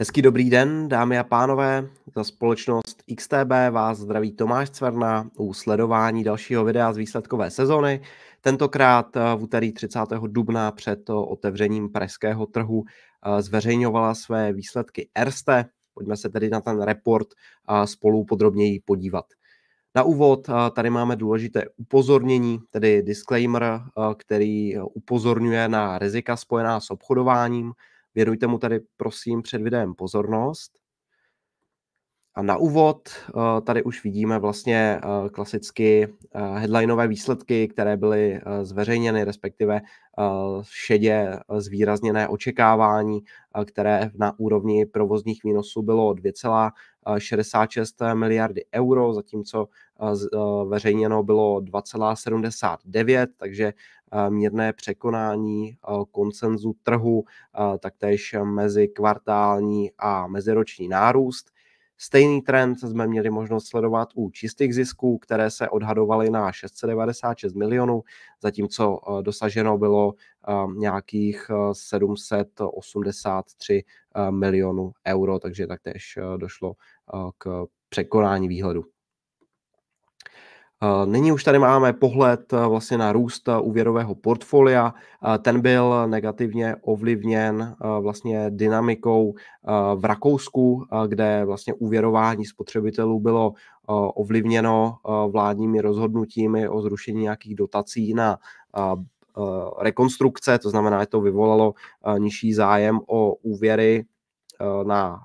Hezký dobrý den, dámy a pánové. Za společnost XTB vás zdraví Tomáš Cverna u sledování dalšího videa z výsledkové sezony. Tentokrát eh, v úterý 30. dubna před eh, otevřením pražského trhu eh, zveřejňovala své výsledky Erste. Pojďme se tedy na ten report spolu podrobněji podívat. Na úvod tady máme důležité upozornění, tedy disclaimer, který upozorňuje na rizika spojená s obchodováním – Věnujte mu tady prosím před videem pozornost a na úvod eh, tady už vidíme vlastně eh, klasicky eh, headlineové výsledky, které byly zveřejněny, respektive šedě zvýrazněné očekávání, které na úrovni provozních výnosů bylo 2,66 miliardy euro, zatímco veřejněno bylo 2,79, takže mírné překonání koncenzu trhu, taktéž mezi kvartální a meziroční nárůst. Stejný trend jsme měli možnost sledovat u čistých zisků, které se odhadovaly na 696 milionů, zatímco eh, dosaženo bylo eh, nějakých 783 eh, milionů euro, takže taktéž došlo k překonání výhledu. Eh, nyní už tady máme pohled eh, vlastně na růst eh, úvěrového portfolia. Ten byl negativně ovlivněn vlastně dynamikou v Rakousku, kde vlastně úvěrování spotřebitelů bylo ovlivněno vládními rozhodnutími o zrušení nějakých dotací na rekonstrukce, to znamená, že to vyvolalo nižší zájem o úvěry na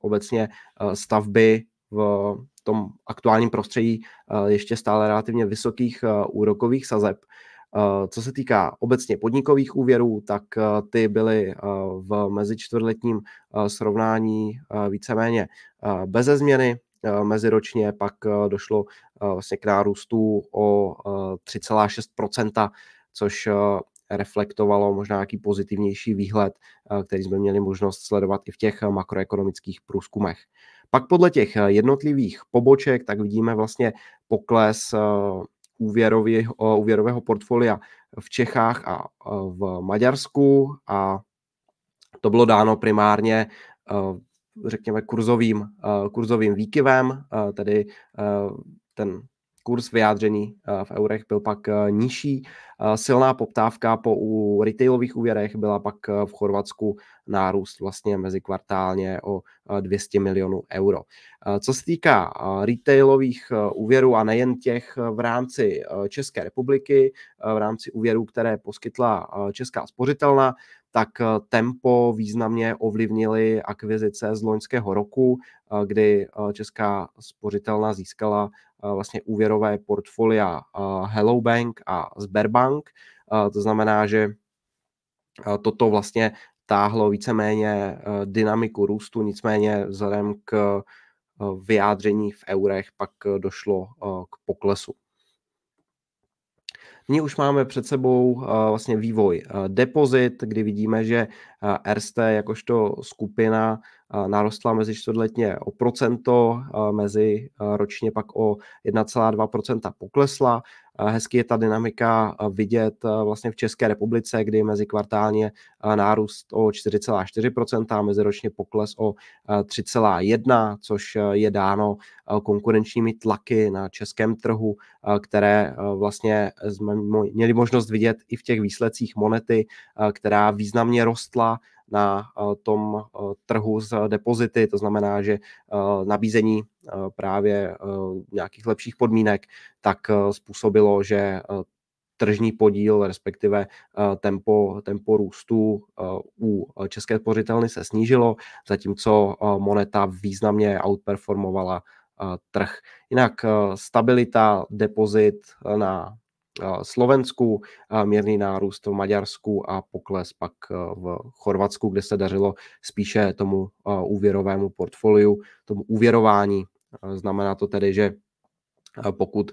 obecně stavby v tom aktuálním prostředí eh, ještě stále relativně vysokých eh, úrokových sazeb. Eh, co se týká obecně podnikových úvěrů, tak ty byly v mezičtvrtletním srovnání víceméně beze změny. Meziročně pak došlo vlastně k nárůstu o 3,6 což reflektovalo možná nějaký pozitivnější výhled, eh, který jsme měli možnost sledovat i v těch eh, makroekonomických průzkumech. Pak podle těch eh, jednotlivých poboček, tak vidíme vlastně pokles úvěrový, úvěrového portfolia v Čechách a v Maďarsku a to bylo dáno primárně řekněme kurzovým, kurzovým výkyvem, tedy ten kurz vyjádřený eh, v eurech byl pak eh, nižší. Eh, silná poptávka po u retailových úvěrech byla pak v Chorvatsku nárůst vlastně mezikvartálně o 200 milionů euro. Co se týká retailových úvěrů a nejen těch v rámci České republiky, v rámci úvěrů, které poskytla Česká spořitelna, tak tempo významně ovlivnily akvizice z loňského roku, kdy Česká spořitelna získala vlastně úvěrové portfolia Hello Bank a Sberbank. To znamená, že toto vlastně táhlo víceméně e, dynamiku růstu, nicméně vzhledem k e, vyjádření v eurech pak e, došlo k poklesu. Nyní už máme před sebou eh, vlastně vývoj eh, depozit, kdy vidíme, že eh, RST jakožto skupina narostla mezi čtvrtletně o procento, mezi ročně pak o 1,2% poklesla. Hezky je ta dynamika vidět vlastně v České republice, kdy mezi kvartálně nárůst o 4,4%, meziročně pokles o 3,1%, což je dáno konkurenčními tlaky na českém trhu, které vlastně jsme měli možnost vidět i v těch výsledcích monety, která významně rostla na eh, tom eh, trhu s depozity, to znamená, že eh, nabízení právě nějakých lepších podmínek tak způsobilo, že tržní podíl, respektive tempo, tempo růstu u České spořitelny se snížilo, zatímco moneta významně outperformovala trh. Jinak stabilita depozit na Slovensku, mírný nárůst v Maďarsku a pokles pak e, v Chorvatsku, kde se dařilo spíše tomu e, úvěrovému portfoliu, tomu úvěrování. E, znamená to tedy, že pokud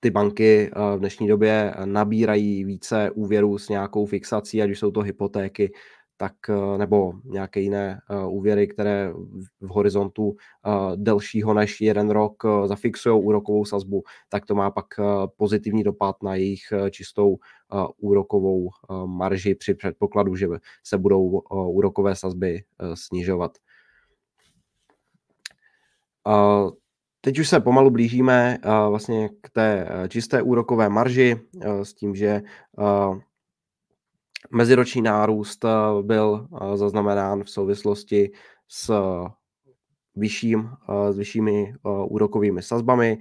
ty banky v dnešní době nabírají více úvěrů s nějakou fixací, ať už jsou to hypotéky tak eh, nebo nějaké jiné eh, úvěry, které v horizontu eh, delšího než jeden rok zafixují úrokovou sazbu, tak to má pak pozitivní dopad na jejich čistou úrokovou marži při předpokladu, že se budou úrokové sazby snižovat. Teď už se pomalu blížíme vlastně k té čisté úrokové marži s tím, že Meziroční nárůst eh, byl eh, zaznamenán v souvislosti s eh, vyšším, s vyššími úrokovými sazbami,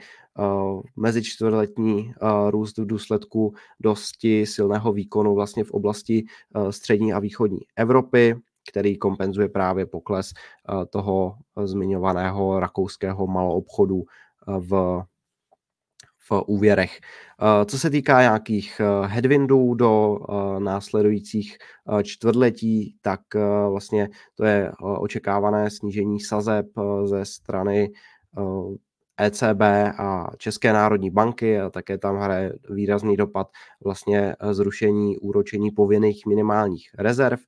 mezi čtvrtletní růst v důsledku dosti silného výkonu vlastně v oblasti střední a východní Evropy, který kompenzuje právě pokles toho zmiňovaného rakouského maloobchodu v v úvěrech. Eh, co se týká nějakých eh, headwindů do eh, následujících čtvrtletí, tak vlastně to je očekávané snížení sazeb ze strany ECB e a České národní banky a také tam hraje výrazný dopad vlastně zrušení úročení povinných minimálních rezerv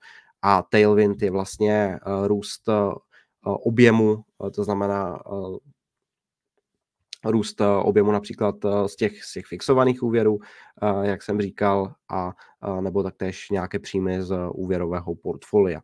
a tailwind je vlastně růst objemu, to znamená růst eh, objemu například eh, z těch, z těch fixovaných úvěrů, eh, jak jsem říkal, a nebo taktéž nějaké příjmy z úvěrového portfolia.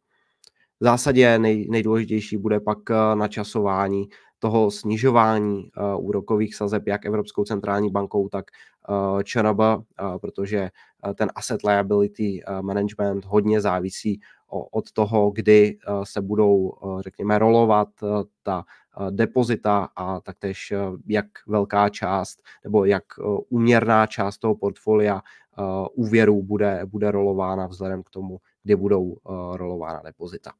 V zásadě nej, nejdůležitější bude pak načasování toho snižování uh, úrokových sazeb jak Evropskou centrální bankou, tak uh, ČNB, uh, protože uh, ten asset liability uh, management hodně závisí o, od toho, kdy uh, se budou, uh, řekněme, rolovat uh, ta uh, depozita a taktéž uh, jak velká část nebo jak uh, úměrná část toho portfolia uh, úvěrů bude, bude rolována vzhledem k tomu, kdy budou uh, rolována depozita.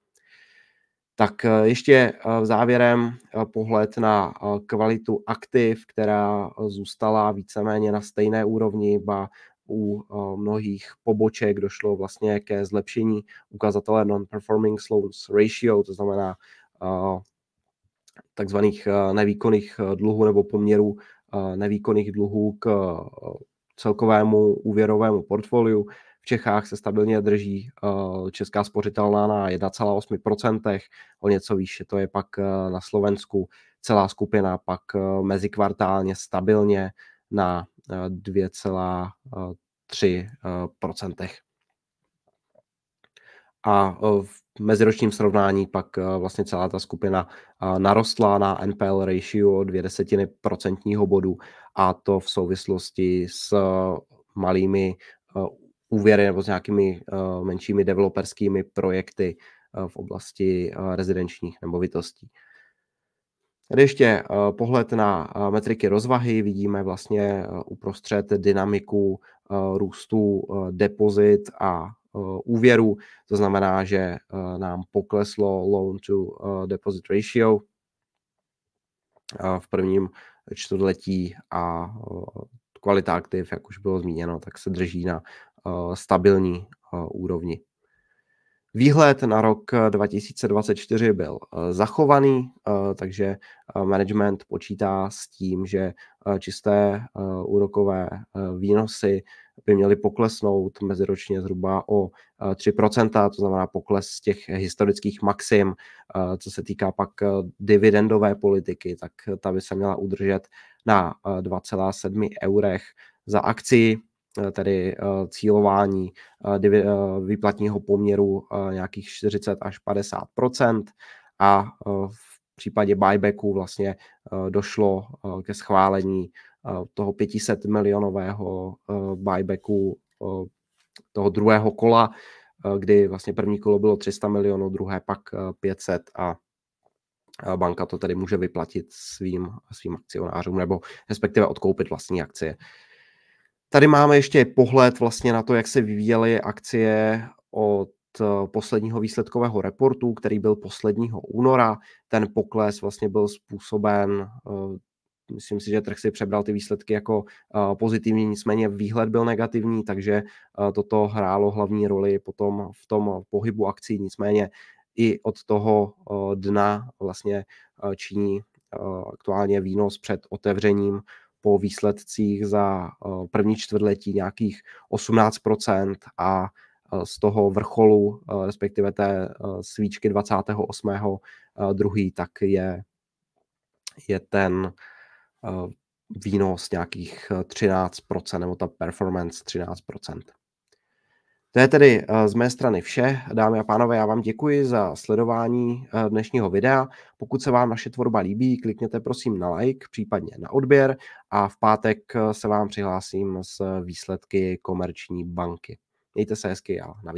Tak eh, ještě eh, závěrem eh, pohled na kvalitu aktiv, která zůstala víceméně na stejné úrovni, ba u mnohých poboček došlo vlastně ke zlepšení ukazatele non-performing loans ratio, to znamená takzvaných nevýkonných dluhů nebo poměrů nevýkonných dluhů k celkovému úvěrovému portfoliu. V Čechách se stabilně drží eh, česká spořitelná na 1,8%, o něco výše to je pak eh, na Slovensku. Celá skupina pak eh, mezikvartálně stabilně na 2,3%. A v meziročním srovnání pak vlastně celá ta skupina narostla na NPL ratio dvě desetiny procentního bodu a to v souvislosti s malými úvěry nebo s nějakými uh, menšími developerskými projekty uh, v oblasti uh, rezidenčních nemovitostí. Tady ještě uh, pohled na uh, metriky rozvahy. Vidíme vlastně uh, uprostřed dynamiku uh, růstu uh, depozit a uh, úvěru. To znamená, že uh, nám pokleslo loan to uh, deposit ratio uh, v prvním čtvrtletí a uh, kvalita aktiv, jak už bylo zmíněno, tak se drží na Eh, stabilní eh, úrovni. Výhled na rok 2024 eh, byl zachovaný, takže management počítá s tím, že čisté úrokové výnosy by měly poklesnout meziročně zhruba o 3%, to znamená pokles z těch historických maxim. Co se týká pak dividendové politiky, tak ta by se měla udržet na 2,7 eurech za akci, Eh, tedy eh, cílování eh, výplatního poměru nějakých 40 až 50 a v případě buybacku vlastně došlo ke schválení toho 500 milionového buybacku toho druhého kola, kdy vlastně první kolo bylo 300 milionů, druhé pak 500 a banka to tedy může vyplatit svým, svým akcionářům nebo respektive odkoupit vlastní akcie. Uh, Tady máme ještě pohled vlastně na to, jak se vyvíjely akcie od eh, posledního výsledkového reportu, který byl posledního února. Ten pokles vlastně byl způsoben, eh, myslím si, že trh si přebral ty výsledky jako eh, pozitivní, nicméně výhled byl negativní, takže toto hrálo hlavní roli potom v tom pohybu akcí, nicméně i od toho dna vlastně činí aktuálně výnos před otevřením po výsledcích za eh, první čtvrtletí nějakých 18% a eh, z toho vrcholu, eh, respektive té svíčky 28. druhý tak je, je ten výnos nějakých 13% nebo ta performance 13%. To je tedy eh, z mé strany vše. Dámy a pánové, já vám děkuji za sledování eh, dnešního videa. Pokud se vám naše tvorba líbí, klikněte prosím na like, případně na odběr a v pátek eh, se vám přihlásím s výsledky komerční banky. Mějte se hezky a na